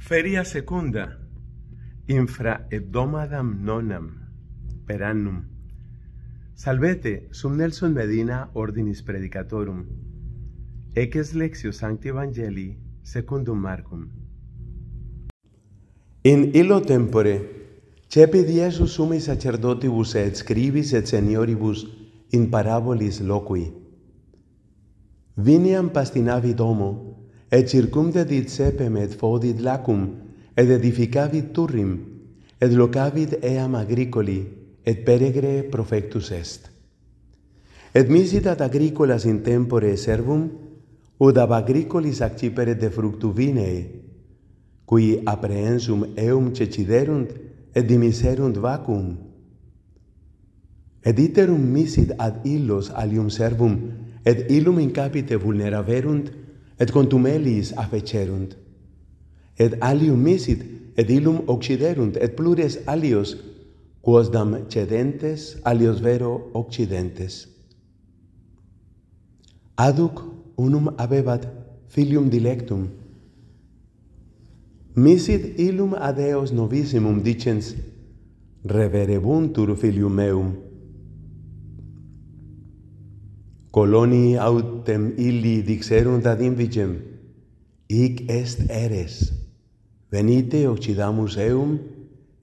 Feria secunda, infra hebdomadam nonam, per annum. Salvete, sum Nelson Medina ordinis predicatorum, eces lexio sancti evangelii secundum marcum. In illo tempore, cepi diesus sumi sacerdotibus et scribis et senioribus in parabolis loqui. Viniam pastinavi domo, et circumdedit sepem et fodit lacum, ed edificavit turrim, et locavit eam agricoli, et peregre profectus est. Et misit ad agricolas in tempore servum, ud ab agricolis accipere de fructu vinei, cui apprehensum eum ceciderunt et dimiserunt vacuum. Et iterum misit ad illos alium servum, et illum incapite capite vulneraverunt, et contumelis affecerunt et alium misit et illum occiderunt et plures alios quosdam cedentes alios vero occidentes aduc unum habebat filium dilectum misit illum adeos novissimum dicens reverebuntur filium meum Coloni autem illi dixerunt ad invigem, hic est eres, venite occidamus eum,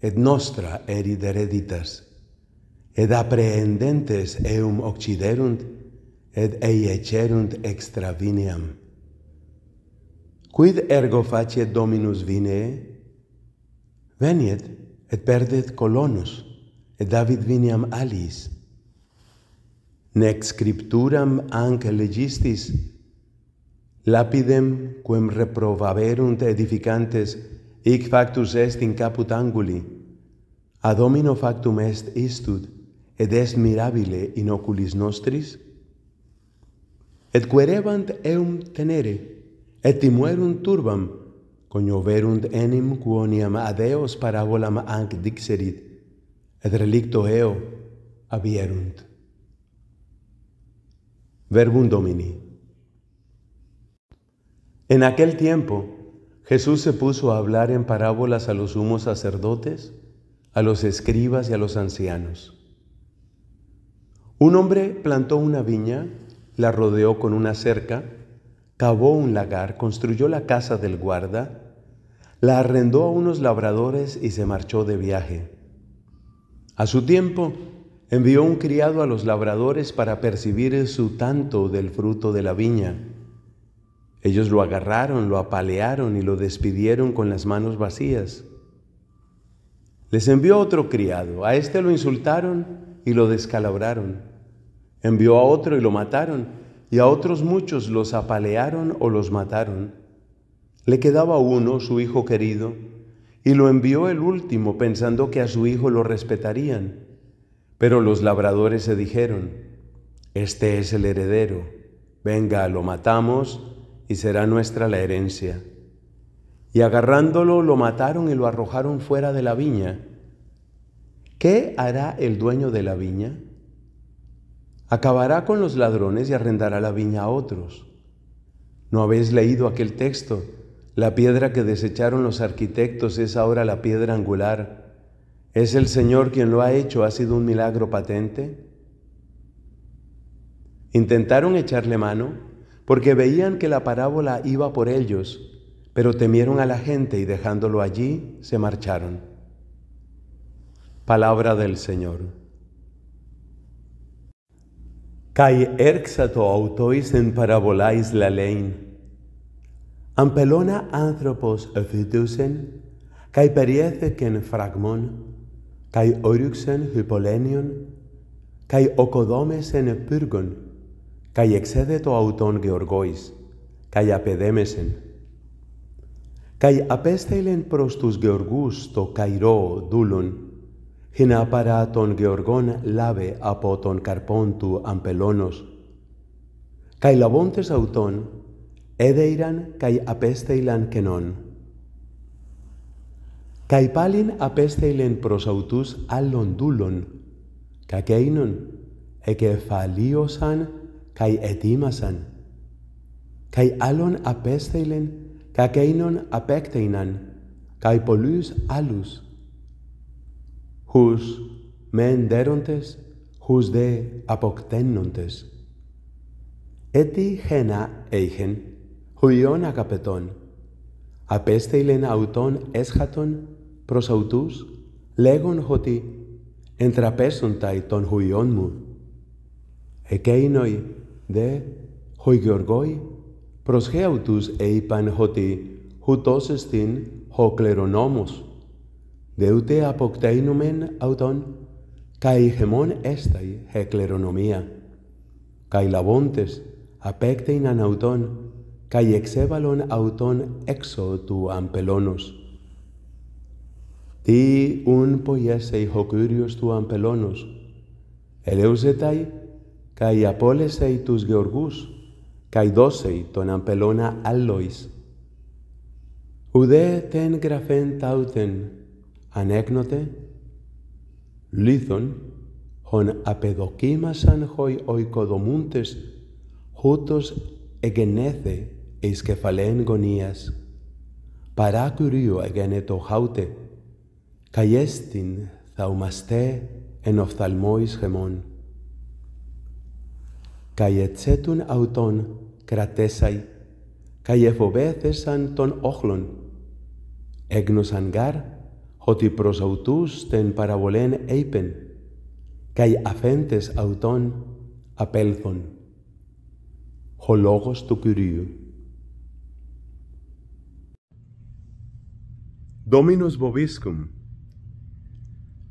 et nostra erid ereditas, Ed apprehendentes eum occiderunt, et eiecerunt extra vineam. Quid ergo faciet Dominus vinee? Veniet, et perdet colonus, et David vineam alis, nec scripturam anc legistis lapidem quem reprobaverunt edificantes hic factus est in caput anguli ad domino factum est istud et est mirabile in oculis nostris et querebant eum tenere et timuerunt turbam coniverunt enim quoniam ad eos parabolam anc dixerit et relicto eo abierunt Verbum Domini. En aquel tiempo, Jesús se puso a hablar en parábolas a los sumos sacerdotes, a los escribas y a los ancianos. Un hombre plantó una viña, la rodeó con una cerca, cavó un lagar, construyó la casa del guarda, la arrendó a unos labradores y se marchó de viaje. A su tiempo, envió un criado a los labradores para percibir su tanto del fruto de la viña. Ellos lo agarraron, lo apalearon y lo despidieron con las manos vacías. Les envió otro criado, a este lo insultaron y lo descalabraron. Envió a otro y lo mataron, y a otros muchos los apalearon o los mataron. Le quedaba uno, su hijo querido, y lo envió el último pensando que a su hijo lo respetarían. Pero los labradores se dijeron, este es el heredero, venga, lo matamos y será nuestra la herencia. Y agarrándolo lo mataron y lo arrojaron fuera de la viña. ¿Qué hará el dueño de la viña? Acabará con los ladrones y arrendará la viña a otros. ¿No habéis leído aquel texto? La piedra que desecharon los arquitectos es ahora la piedra angular ¿Es el Señor quien lo ha hecho? ¿Ha sido un milagro patente? Intentaron echarle mano porque veían que la parábola iba por ellos, pero temieron a la gente y dejándolo allí se marcharon. Palabra del Señor. Kai erxato autois en parabolais la lein. Ampelona anthropos kai periethe fragmon, καί όριξεν Χυπολένιον, καί οκοδόμεσεν πύργον, εξέδε εξέδετο αυτον γεωργόης, καί απεδέμεσεν. Καί απέστειλεν προς τους γεωργούς το καϊρό δούλον, Χινά παρά τον γεωργόν λάβε από τον καρπόν του αμπελώνος. Καί λαβόντες αυτον, έδεϊραν καί απέστειλαν κενόν. Καί πάλιν απέστειλεν προς αυτούς άλλων δούλων, κακέινων, εκεφαλίωσαν καί ετοίμασαν. Καί άλλων απέστειλεν, κακέινων απέκτειναν, καί πολλούς άλλους. Χους μεν δέροντες, χους δε αποκτένοντες. Έτι χένα έχεν, χουιών αγαπετών, απέστειλεν αυτών έσχατων, προς αυτούς, λέγον ότι εντραπέζονται των χουιών μου. Εκείνοι δε χοηγιοργοί προς αυτούς είπαν ότι χουτός εστίν χοκληρονόμος, δε ούτε αποκτείνουμεν αυτον, καί χεμόν έσταί εκληρονομία. Καί λαβόντες απέκτειναν αυτον, καί εξέβαλον αυτον έξω του αμπελώνος. Τι ούν pojasei ο Κύριος του αμπελώνος. Ελέουζεtai, καί απόλεσei τους γεωργούς, καί δώσεϊ τον αμπελώνα άλλοις. Ουδέ τεν γραφέν τάουτεν, ανέκνοτε, λίθον, χον απεδοκίμασαν χοι οικοδομούντες, χούτος εγενέθε εις κεφαλαίν γωνίας. Παρά Κυρίου εγένετο χάουτε, εστιν θαυμαστέ εν οφθαλμό Καί ετσέτουν αυτον κρατέσαι, εφοβέθεσαν τόν όχλον Έγνωσαν γάρ, ότι προς αυτούς τεν παραβολέν έιπεν, καί αφέντες αυτον απέλθον. Ο λόγος του Κυρίου. Dominus vobiscum